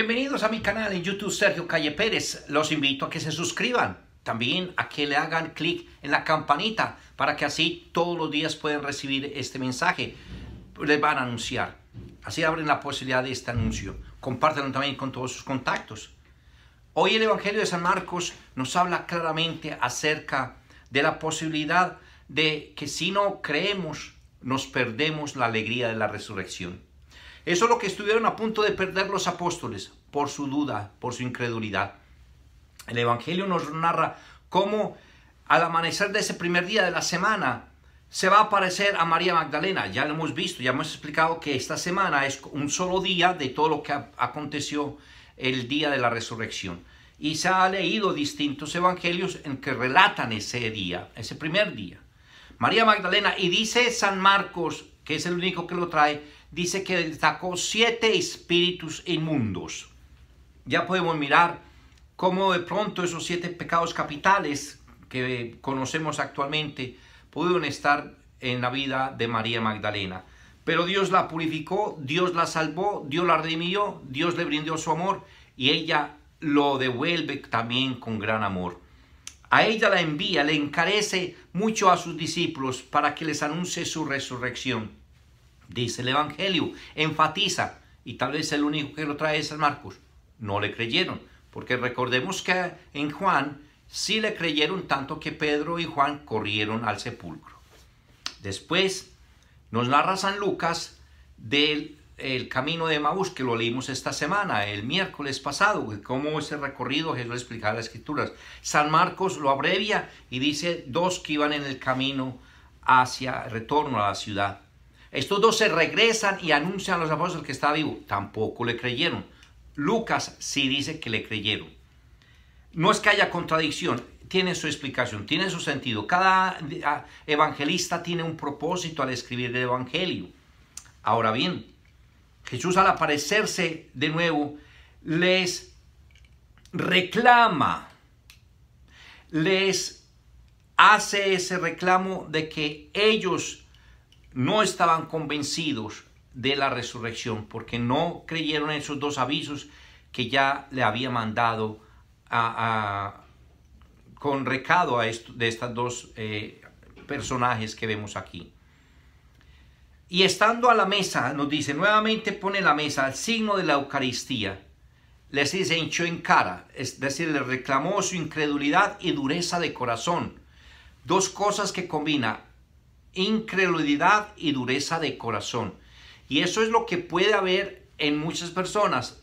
Bienvenidos a mi canal en YouTube Sergio Calle Pérez. Los invito a que se suscriban. También a que le hagan clic en la campanita para que así todos los días puedan recibir este mensaje. Les van a anunciar. Así abren la posibilidad de este anuncio. Compártanlo también con todos sus contactos. Hoy el Evangelio de San Marcos nos habla claramente acerca de la posibilidad de que si no creemos, nos perdemos la alegría de la resurrección. Eso es lo que estuvieron a punto de perder los apóstoles por su duda, por su incredulidad. El Evangelio nos narra cómo al amanecer de ese primer día de la semana se va a aparecer a María Magdalena. Ya lo hemos visto, ya hemos explicado que esta semana es un solo día de todo lo que aconteció el día de la resurrección. Y se ha leído distintos evangelios en que relatan ese día, ese primer día. María Magdalena, y dice San Marcos que es el único que lo trae, dice que destacó siete espíritus inmundos. Ya podemos mirar cómo de pronto esos siete pecados capitales que conocemos actualmente pudieron estar en la vida de María Magdalena. Pero Dios la purificó, Dios la salvó, Dios la redimió, Dios le brindó su amor y ella lo devuelve también con gran amor. A ella la envía, le encarece mucho a sus discípulos para que les anuncie su resurrección dice el Evangelio, enfatiza, y tal vez el único que lo trae es San Marcos. No le creyeron, porque recordemos que en Juan sí le creyeron tanto que Pedro y Juan corrieron al sepulcro. Después nos narra San Lucas del el camino de Maús, que lo leímos esta semana, el miércoles pasado, cómo ese recorrido Jesús explicaba las escrituras. San Marcos lo abrevia y dice dos que iban en el camino hacia retorno a la ciudad. Estos dos se regresan y anuncian a los apóstoles que está vivo. Tampoco le creyeron. Lucas sí dice que le creyeron. No es que haya contradicción, tiene su explicación, tiene su sentido. Cada ah, evangelista tiene un propósito al escribir el evangelio. Ahora bien, Jesús al aparecerse de nuevo les reclama, les hace ese reclamo de que ellos no estaban convencidos de la resurrección porque no creyeron en esos dos avisos que ya le había mandado con recado a de estos dos eh, personajes que vemos aquí. Y estando a la mesa, nos dice, nuevamente pone la mesa al signo de la Eucaristía. Les dice, hinchó en cara, es decir, le reclamó su incredulidad y dureza de corazón. Dos cosas que combina incredulidad y dureza de corazón. Y eso es lo que puede haber en muchas personas,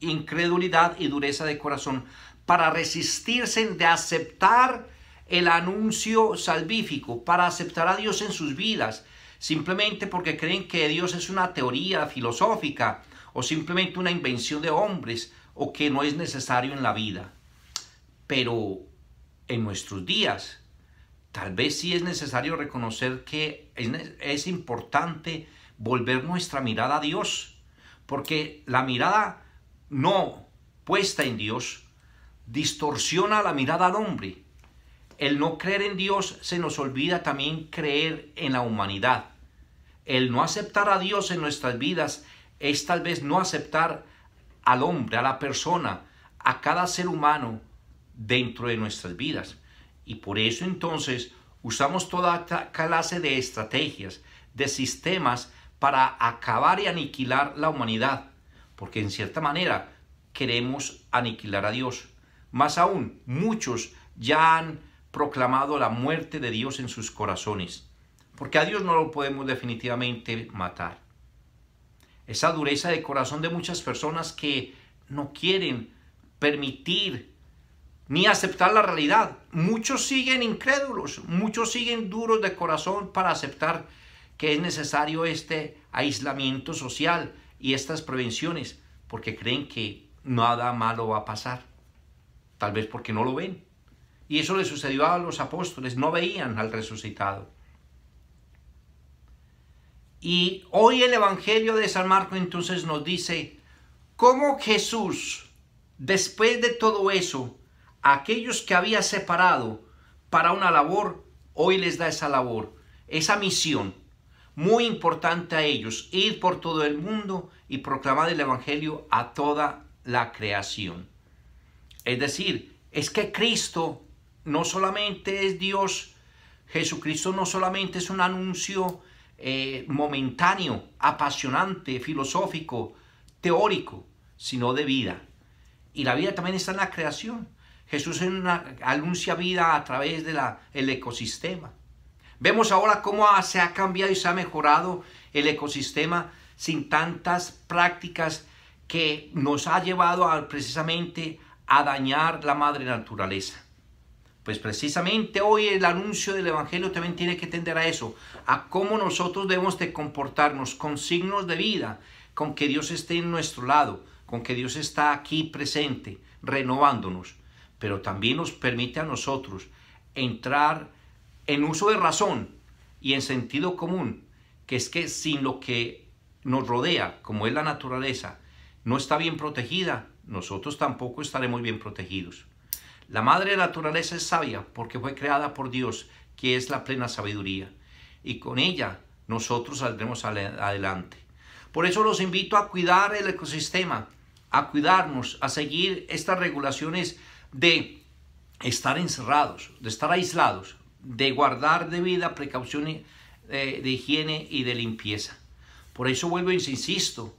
incredulidad y dureza de corazón, para resistirse de aceptar el anuncio salvífico, para aceptar a Dios en sus vidas, simplemente porque creen que Dios es una teoría filosófica o simplemente una invención de hombres o que no es necesario en la vida. Pero en nuestros días Tal vez sí es necesario reconocer que es, es importante volver nuestra mirada a Dios, porque la mirada no puesta en Dios distorsiona la mirada al hombre. El no creer en Dios se nos olvida también creer en la humanidad. El no aceptar a Dios en nuestras vidas es tal vez no aceptar al hombre, a la persona, a cada ser humano dentro de nuestras vidas. Y por eso entonces usamos toda clase de estrategias, de sistemas para acabar y aniquilar la humanidad. Porque en cierta manera queremos aniquilar a Dios. Más aún, muchos ya han proclamado la muerte de Dios en sus corazones. Porque a Dios no lo podemos definitivamente matar. Esa dureza de corazón de muchas personas que no quieren permitir ni aceptar la realidad. Muchos siguen incrédulos, muchos siguen duros de corazón para aceptar que es necesario este aislamiento social y estas prevenciones, porque creen que nada malo va a pasar, tal vez porque no lo ven. Y eso le sucedió a los apóstoles, no veían al resucitado. Y hoy el Evangelio de San Marco entonces nos dice cómo Jesús, después de todo eso, aquellos que había separado para una labor, hoy les da esa labor, esa misión. Muy importante a ellos, ir por todo el mundo y proclamar el Evangelio a toda la creación. Es decir, es que Cristo no solamente es Dios, Jesucristo no solamente es un anuncio eh, momentáneo, apasionante, filosófico, teórico, sino de vida. Y la vida también está en la creación. Jesús anuncia vida a través del el ecosistema. Vemos ahora cómo se ha cambiado y se ha mejorado el ecosistema sin tantas prácticas que nos ha llevado precisamente a dañar la madre naturaleza. Pues precisamente hoy el anuncio del Evangelio también tiene que tender a eso, a cómo nosotros debemos de comportarnos con signos de vida, con que Dios esté en nuestro lado, con que Dios está aquí presente, renovándonos pero también nos permite a nosotros entrar en uso de razón y en sentido común, que es que sin lo que nos rodea, como es la naturaleza, no está bien protegida, nosotros tampoco estaremos bien protegidos. La madre naturaleza es sabia porque fue creada por Dios, que es la plena sabiduría, y con ella nosotros saldremos adelante. Por eso los invito a cuidar el ecosistema, a cuidarnos, a seguir estas regulaciones de estar encerrados, de estar aislados, de guardar debida precaución de, eh, de higiene y de limpieza. Por eso vuelvo y e insisto,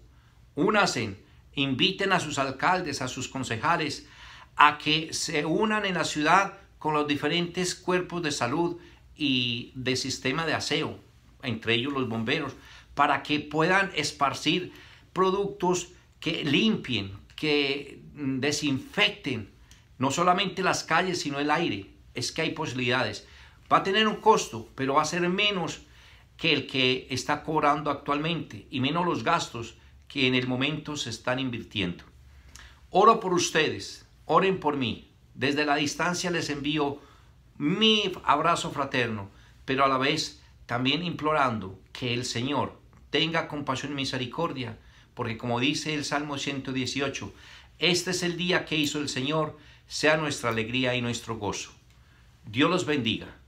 únasen, inviten a sus alcaldes, a sus concejales, a que se unan en la ciudad con los diferentes cuerpos de salud y de sistema de aseo, entre ellos los bomberos, para que puedan esparcir productos que limpien, que mm, desinfecten, no solamente las calles, sino el aire. Es que hay posibilidades. Va a tener un costo, pero va a ser menos que el que está cobrando actualmente y menos los gastos que en el momento se están invirtiendo. Oro por ustedes, oren por mí. Desde la distancia les envío mi abrazo fraterno, pero a la vez también implorando que el Señor tenga compasión y misericordia, porque como dice el Salmo 118, este es el día que hizo el Señor, sea nuestra alegría y nuestro gozo. Dios los bendiga.